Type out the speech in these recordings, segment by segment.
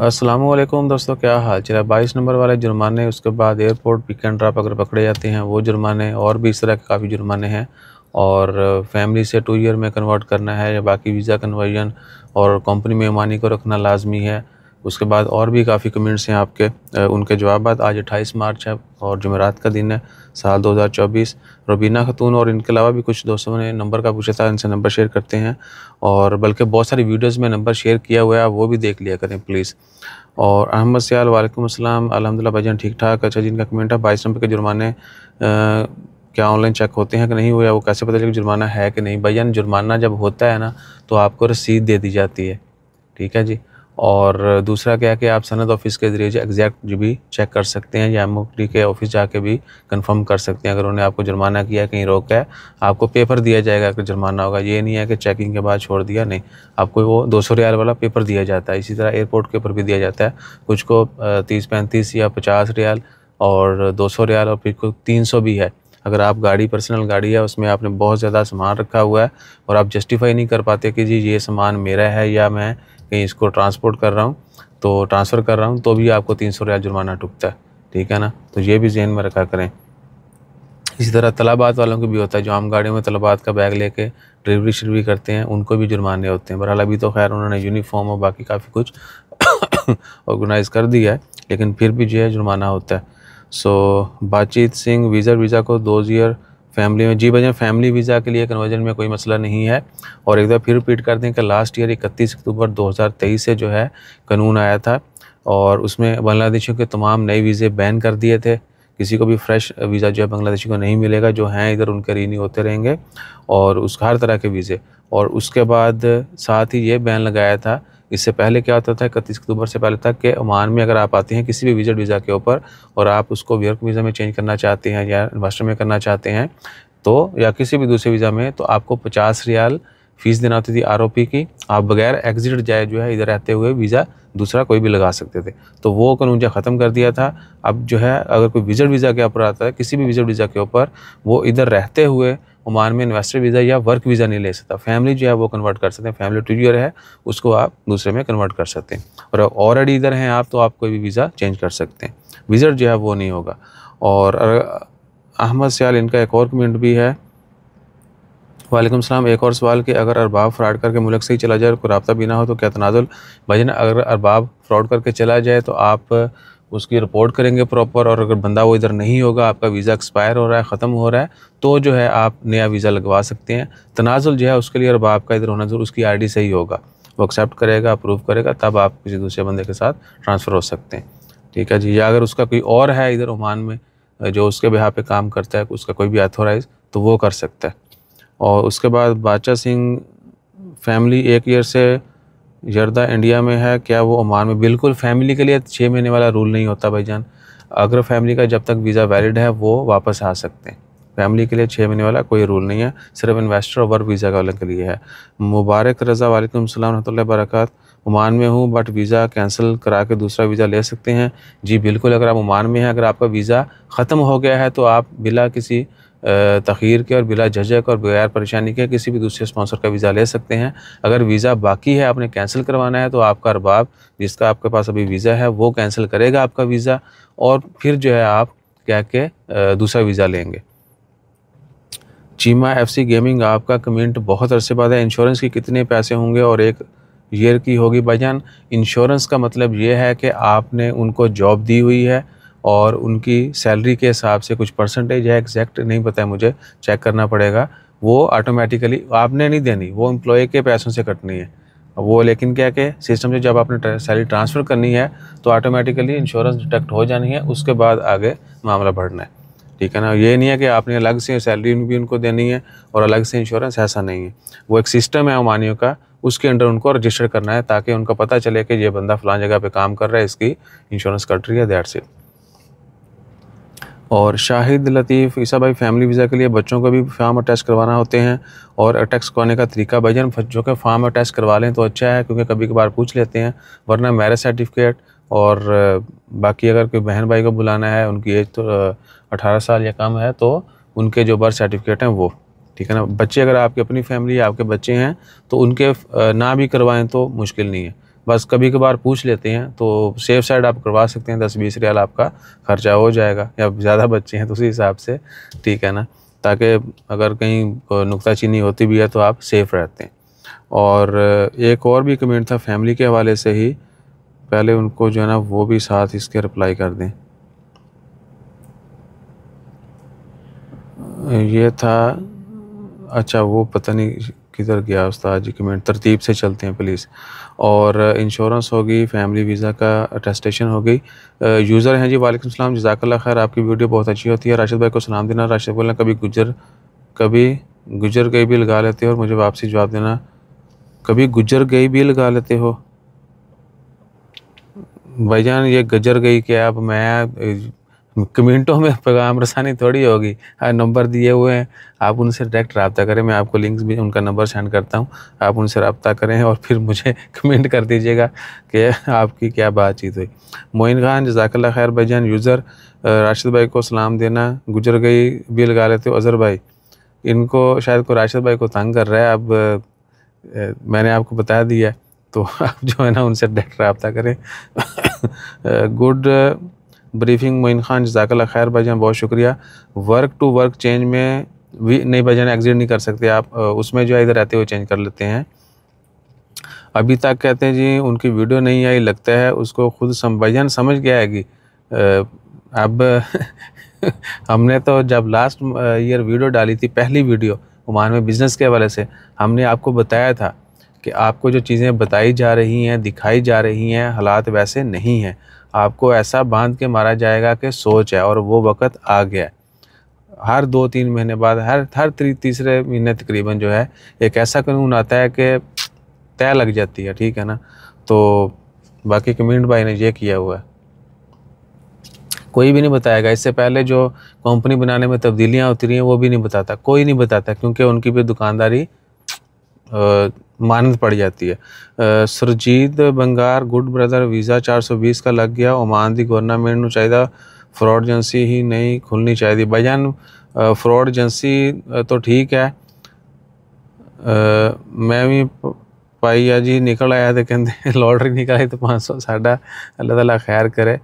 असलम दोस्तों क्या हाल चला बाईस नंबर वाले जुर्माने उसके बाद एयरपोर्ट पिक एंड ड्राप अगर पकड़े जाते हैं वो जुर्माने और भी इस तरह के काफ़ी जुर्माने हैं और फैमिली से टू ईयर में कन्वर्ट करना है या बाकी वीज़ा कन्वर्जन और कंपनी में मानी को रखना लाजमी है उसके बाद और भी काफ़ी कमेंट्स हैं आपके उनके जवाब आज अट्ठाईस मार्च है और जमेरात का दिन है साल 2024 रोबीना खतून और इनके अलावा भी कुछ दोस्तों ने नंबर का पूछा था इनसे नंबर शेयर करते हैं और बल्कि बहुत सारी वीडियोस में नंबर शेयर किया हुआ है आप वो भी देख लिया करें प्लीज़ और अहमद सियाल वालेकुम असलम अलहमदिल्ला भाईजान ठीक ठाक अच्छा जिनका कमेंट है बाईस नंबर के जुर्माने क्या ऑनलाइन चेक होते हैं कि नहीं हुआ वो कैसे पता चले कि जुर्माना है कि नहीं भाईजान जुर्माना जब होता है ना तो आपको रसीद दे दी जाती है ठीक है जी और दूसरा क्या है कि आप सनद ऑफिस के ज़रिए एग्जैक्ट जो भी चेक कर सकते हैं या एम के ऑफिस जाके भी कंफर्म कर सकते हैं अगर उन्होंने आपको जुर्माना किया कहीं रोका है आपको पेपर दिया जाएगा अगर जुर्माना होगा ये नहीं है कि चेकिंग के बाद छोड़ दिया नहीं आपको वो दो सौ रियाल वाला पेपर दिया जाता है इसी तरह एयरपोर्ट के ऊपर भी दिया जाता है कुछ को तीस पैंतीस या पचास रियाल और दो सौ रियाल और फिर कुछ तीन सौ भी है अगर आप गाड़ी पर्सनल गाड़ी है उसमें आपने बहुत ज़्यादा सामान रखा हुआ है और आप जस्टिफाई नहीं कर पाते कि जी ये सामान मेरा है या मैं कहीं इसको ट्रांसपोर्ट कर रहा हूँ तो ट्रांसफ़र कर रहा हूँ तो भी आपको तीन सौ रियाल जुर्माना टूटता है ठीक है ना तो ये भी जहन में रखा करें इसी तरह तलाबात वालों को भी होता है जो आम गाड़ियों में तलाबात का बैग लेके डिलीवरी शरीवरी करते हैं उनको भी जुर्माने होते हैं बहरहाल अभी तो खैर उन्होंने यूनिफॉर्म और बाकी काफ़ी कुछ ऑर्गेनाइज कर दिया है लेकिन फिर भी जो है जुर्माना होता है सो बातचीत सिंह वीज़ा वीज़ा को दो ईयर फैमिली में जी भैया फैमिली वीज़ा के लिए कन्वर्जन में कोई मसला नहीं है और एक बार फिर रिपीट कर दें कि लास्ट ईयर इकतीस अक्टूबर दो से जो है कानून आया था और उसमें बांग्लादेशियों के तमाम नए वीज़े बैन कर दिए थे किसी को भी फ्रेश वीज़ा जो है बांग्लादेशी को नहीं मिलेगा जो हैं इधर उनके रीनी होते रहेंगे और उस हर तरह के वीज़े और उसके बाद साथ ही ये बैन लगाया था इससे पहले क्या होता था इकतीस अक्टूबर से पहले तक कि ओमान में अगर आप आते हैं किसी भी विजिट वीज़ा के ऊपर और आप उसको वर्क वीज़ा में चेंज करना चाहते हैं या इन्वेस्टर में करना चाहते हैं तो या किसी भी दूसरे वीज़ा में तो आपको पचास रियाल फ़ीस देना होती थी आर की आप बगैर एग्जिट जाए जो है इधर रहते हुए वीज़ा दूसरा कोई भी लगा सकते थे तो वो कानून जो ख़त्म कर दिया था अब जो है अगर कोई विजिट वीज़ा के ऊपर आता है किसी भी विजिट वीज़ा के ऊपर वो इधर रहते हुए ओमान में इन्वेस्टर वीज़ा या वर्क वीज़ा नहीं ले सकता फैमिली जो है वो कन्वर्ट कर सकते हैं फैमिली टूरियर है उसको आप दूसरे में कन्वर्ट कर सकते हैं और ऑलरेडी इधर हैं आप तो आप कोई भी वीज़ा चेंज कर सकते हैं विज़ट जो है वो नहीं होगा और अहमद सयाल इनका एक और कमेंट भी है वालेकुम सलाम एक और सवाल कि अगर अरबाब फ्रॉड करके मुल्क से ही चला जाए और रबता भी ना हो तो क्या तनाजुल भाई अगर अरबाब फ्रॉड करके चला जाए तो आप उसकी रिपोर्ट करेंगे प्रॉपर और अगर बंदा वो इधर नहीं होगा आपका वीज़ा एक्सपायर हो रहा है ख़त्म हो रहा है तो जो है आप नया वीज़ा लगवा सकते हैं तनाजुल जो है उसके लिए अब आपका इधर होना जरूर उसकी आईडी सही होगा वो एक्सेप्ट करेगा अप्रूव करेगा तब आप किसी दूसरे बंदे के साथ ट्रांसफ़र हो सकते हैं ठीक है जी या अगर उसका कोई और है इधर ओमान में जो उसके बिहार पर काम करता है उसका कोई भी अथोराइज तो वो कर सकता है और उसके बाद बादशाह सिंह फैमिली एक ईयर से जर्दा इंडिया में है क्या वो ओमान में बिल्कुल फैमिली के लिए छः महीने वाला रूल नहीं होता भाई जान अगर फैमिली का जब तक वीज़ा वैलिड है वो वापस आ सकते हैं फैमिली के लिए छः महीने वाला कोई रूल नहीं है सिर्फ इन्वेस्टर और वर्क वीज़ा वालों के लिए है मुबारक रज़ा वालेकुम सलाम रहमत बरकत ओमान में हूँ बट वीज़ा कैंसिल करा के दूसरा वीज़ा ले सकते हैं जी बिल्कुल अगर आप ओमान में हैं अगर आपका वीज़ा ख़त्म हो गया है तो आप बिला किसी तखीर के और बिला झजक और बगैर परेशानी के किसी भी दूसरे स्पॉन्सर का वीज़ा ले सकते हैं अगर वीज़ा बाकी है आपने कैंसिल करवाना है तो आपका अरबाब जिसका आपके पास अभी वीज़ा है वो कैंसिल करेगा आपका वीज़ा और फिर जो है आप क्या के दूसरा वीज़ा लेंगे चीमा एफसी गेमिंग आपका कमेंट बहुत अरसे बाद है इंश्योरेंस के कितने पैसे होंगे और एक ईयर की होगी भाईजान इंश्योरेंस का मतलब ये है कि आपने उनको जॉब दी हुई है और उनकी सैलरी के हिसाब से कुछ परसेंटेज है एग्जैक्ट नहीं पता है मुझे चेक करना पड़ेगा वो ऑटोमेटिकली आपने नहीं देनी वो एम्प्लॉय के पैसों से कटनी है वो लेकिन क्या के सिस्टम से जब आपने सैलरी ट्रांसफ़र करनी है तो ऑटोमेटिकली इंश्योरेंस डिटेक्ट हो जानी है उसके बाद आगे मामला बढ़ना है ठीक है ना ये नहीं है कि आपने अलग से सैलरी भी उनको देनी है और अलग से इंश्योरेंस ऐसा नहीं है वो एक सिस्टम है ओमानियों का उसके अंडर उनको रजिस्टर करना है ताकि उनका पता चले कि ये बंदा फलां जगह पे काम कर रहा है इसकी इंश्योरेंस कट रही है दैट से और शाहिद लतीफ़ ईसा भाई फैमिली वीज़ा के लिए बच्चों को भी फार्म अटैच करवाना होते हैं और अटैच करवाने का तरीका भाई जान बच्चों कि फार्म अटैच करवा लें तो अच्छा है क्योंकि कभी कभार पूछ लेते हैं वरना मैरिज सर्टिफिकेट और बाकी अगर कोई बहन भाई को बुलाना है उनकी एज तो अठारह साल या कम है तो उनके जो बर्थ सर्टिफिकेट हैं वो ठीक है ना बच्चे अगर आपकी अपनी फैमिली आपके बच्चे हैं तो उनके ना भी करवाएं तो मुश्किल नहीं है बस कभी कभार पूछ लेते हैं तो सेफ साइड आप करवा सकते हैं दस बीस रियाल आपका खर्चा हो जाएगा या ज़्यादा बच्चे हैं तो उसी हिसाब से ठीक है ना ताकि अगर कहीं नुकताचीनी होती भी है तो आप सेफ़ रहते हैं और एक और भी कमेंट था फैमिली के हवाले से ही पहले उनको जो है ना वो भी साथ इसके रिप्लाई कर दें ये था अच्छा वो पता नहीं किधर गया उसका जी कमेंट तरतीब से चलते हैं प्लीज़ और इंश्योरेंस होगी फैमिली वीज़ा का अटेस्टेशन गई यूज़र हैं जी वालेकुम सलाम जजाकल्ला खैर आपकी वीडियो बहुत अच्छी होती है राशिद भाई को सलाम देना राशिद बोलना कभी गुजर कभी गुजर गई भी लगा लेते हो और मुझे वापसी जवाब देना कभी गुजर गई भी लगा लेते हो जान ये गजर गई क्या अब मैं मिनटों में पैगाम रसानी थोड़ी होगी हाँ, नंबर दिए हुए हैं आप उनसे डायरेक्ट रबता करें मैं आपको लिंक्स भी उनका नंबर सेंड करता हूँ आप उनसे रबता करें और फिर मुझे कमेंट कर दीजिएगा कि आपकी क्या बातचीत हुई मोइन खान जजाकल्ला खैर भाई जान यूज़र राशिद भाई को सलाम देना गुजर गई भी लगा लेते हो अज़र भाई इनको शायद को राशिद भाई को तंग कर रहा है अब मैंने आपको बता दिया तो आप जो है ना उनसे डायरेक्ट रबता करें गुड ब्रीफिंग मोइन खान जजाकल खैर भाईजान बहुत शुक्रिया वर्क टू वर्क चेंज में भी नहीं भाईजान एग्जिट नहीं कर सकते आप उसमें जो है इधर रहते हुए चेंज कर लेते हैं अभी तक कहते हैं जी उनकी वीडियो नहीं आई लगता है उसको खुद सम समझ गया है कि अब हमने तो जब लास्ट ईयर वीडियो डाली थी पहली वीडियो उमान में बिज़नेस के हवाले से हमने आपको बताया था कि आपको जो चीज़ें बताई जा रही हैं दिखाई जा रही हैं हालात वैसे नहीं हैं आपको ऐसा बांध के मारा जाएगा कि सोच है और वो वक़्त आ गया है हर दो तीन महीने बाद हर हर तीसरे महीने तकरीबन जो है एक ऐसा कानून आता है कि तय लग जाती है ठीक है ना तो बाकी कमेंट भाई ने ये किया हुआ है कोई भी नहीं बताएगा इससे पहले जो कंपनी बनाने में तब्दीलियाँ रही हैं वो भी नहीं बताता कोई नहीं बताता क्योंकि उनकी भी दुकानदारी मानद पड़ जाती है Surjit Bangar good brother visa चार सौ बीस का लग गया ओमान की गवर्नामेंट न चाहिए फ्रॉड एजेंसी ही नहीं खुलनी चाहिए भजन फ्रॉड एजेंसी तो ठीक है आ, मैं भी भाई आज जी निकल आया तो कहते लॉटरी निकल आई तो पाँच सौ साढ़ा अल्लाह तला खैर करे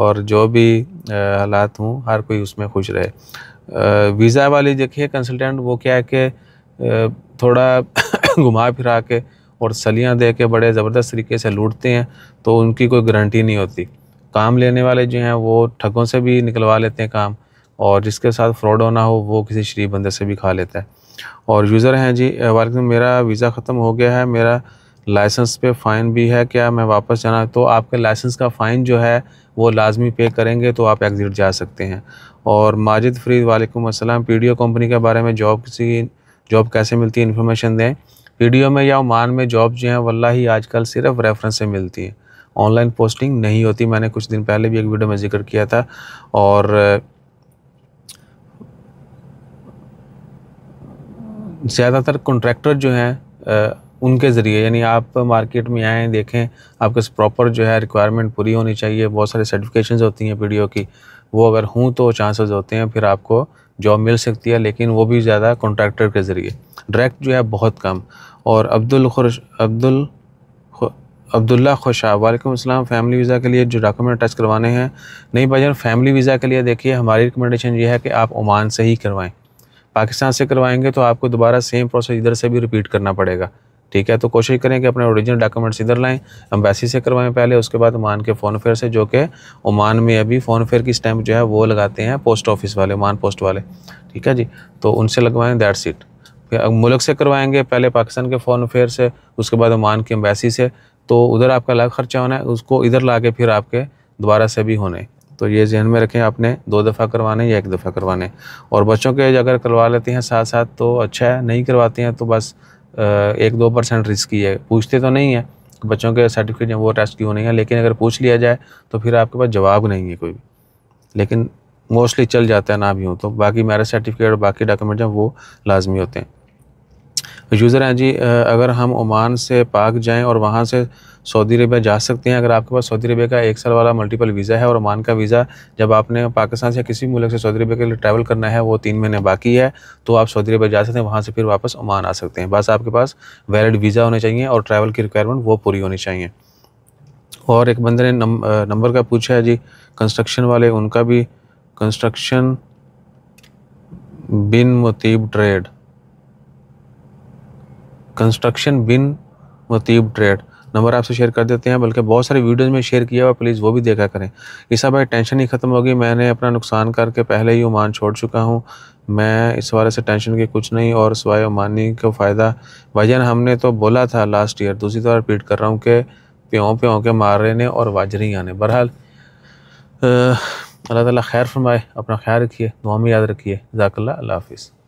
और जो भी हालात हूँ हर कोई उसमें खुश रहे आ, वीज़ा वाली देखिए कंसल्टेंट वो क्या है कि थोड़ा घुमा फिरा के और सलियाँ दे के बड़े ज़बरदस्त तरीके से लूटते हैं तो उनकी कोई गारंटी नहीं होती काम लेने वाले जो हैं वो ठगों से भी निकलवा लेते हैं काम और जिसके साथ फ्रॉड होना हो वो किसी शरीफ बंदे से भी खा लेता है और यूज़र हैं जी वाले मेरा वीज़ा ख़त्म हो गया है मेरा लाइसेंस पे फ़ाइन भी है क्या मैं वापस जाना तो आपके लाइसेंस का फ़ाइन जो है वो लाजमी पे करेंगे तो आप एग्ज़िट जा सकते हैं और माजिद फरीद वालेकुम डी पीडीओ कंपनी के बारे में जॉब किसी जॉब कैसे मिलती है इन्फॉर्मेशन दें वीडियो में या ओमान में जॉब जो हैं वल्ला ही आजकल सिर्फ रेफरेंस से मिलती है ऑनलाइन पोस्टिंग नहीं होती मैंने कुछ दिन पहले भी एक वीडियो में जिक्र किया था और ज़्यादातर कॉन्ट्रैक्टर जो हैं उनके ज़रिए यानी आप मार्केट में आएँ देखें आपके प्रॉपर जो है रिक्वायरमेंट पूरी होनी चाहिए बहुत सारी सर्टिफिकेशन होती हैं पी की वो अगर हूँ तो चांसेस होते हैं फिर आपको जॉब मिल सकती है लेकिन वो भी ज़्यादा कॉन्ट्रैक्टर के ज़रिए डायरेक्ट जो है बहुत कम और अब्दुल अब्दुल अब्दुल्ला खुशा वालेकुम अस्सलाम फैमिली वीज़ा के लिए जो डॉक्यूमेंट अटैच करवाने हैं नहीं भाई फैमिली वीज़ा के लिए देखिए हमारी रिकमेंडेशन ये है कि आप ओमान से ही करवाएं पाकिस्तान से करवाएंगे तो आपको दोबारा सेम प्रोसेस इधर से भी रिपीट करना पड़ेगा ठीक है तो कोशिश करें कि अपने ओरिजिनल डॉक्यूमेंट्स इधर लाएँ एम्बेसी से करवाएँ पहले उसके बाद ओमान के फ़ोन फेयर से जो कि ओमान में अभी फ़ोन फेयर की स्टैम्प जो है वो लगाते हैं पोस्ट ऑफिस वाले ओमान पोस्ट वाले ठीक है जी तो उनसे लगवाएँ दैट सीट मुल्क से करवाएंगे पहले पाकिस्तान के फॉरन अफेयर से उसके बाद ओमान की एम्बेसी से तो उधर आपका अलग खर्चा होना है उसको इधर ला के फिर आपके दोबारा से भी होने तो ये जहन में रखें आपने दो दफ़ा करवाने या एक दफ़ा करवाने और बच्चों के अगर करवा लेते हैं साथ साथ तो अच्छा है नहीं करवाते हैं तो बस एक दो परसेंट रिस्क ही है पूछते तो नहीं है कि बच्चों के सर्टिफिकेट वो टेस्ट क्यों नहीं है लेकिन अगर पूछ लिया जाए तो फिर आपके पास जवाब नहीं है कोई भी लेकिन मोस्टली चल जाता है ना भी हो तो बाकी मैरिज सर्टिफिकेट और बाकी डॉक्यूमेंट हैं वो लाजमी होते हैं यूज़र हैं जी अगर हम ओमान से पाक जाएं और वहाँ से सऊदी अरबिया जा सकते हैं अगर आपके पास सऊदी अरबिया का एक साल वाला मल्टीपल वीज़ा है और ओमान का वीज़ा जब आपने पाकिस्तान से किसी भी मुल्क से सऊदी अरबिया के लिए ट्रैवल करना है वो तीन महीने बाकी है तो आप सऊदी अरबिया जा सकते हैं वहाँ से फिर वापस ओमान आ सकते हैं बस आपके पास वैलिड वीज़ा होने चाहिए और ट्रैवल की रिक्वायरमेंट वो पूरी होनी चाहिए और एक बंदे ने नंबर का पूछा है जी कंस्ट्रक्शन वाले उनका भी construction Bin Mutib trade construction Bin Matib trade number आपसे शेयर कर देते हैं बल्कि बहुत सारे वीडियोज़ में शेयर किया हुआ प्लीज़ वो भी देखा करें इस भाई टेंशन ही ख़त्म होगी मैंने अपना नुकसान करके पहले ही ओमान छोड़ चुका हूँ मैं इस वाले से टेंशन की कुछ नहीं और सवाए ओमानी को फ़ायदा वजन हमने तो बोला था लास्ट ईयर दूसरी तरह रिपीट कर रहा हूँ कि प्यों प्यों के मार रहे ने और वाजरी आने बहरहाल अल्लाह ताली खैर फरमाए अपना ख्याल रखिए दुआ में याद रखिए जाकल्ला हाफिज़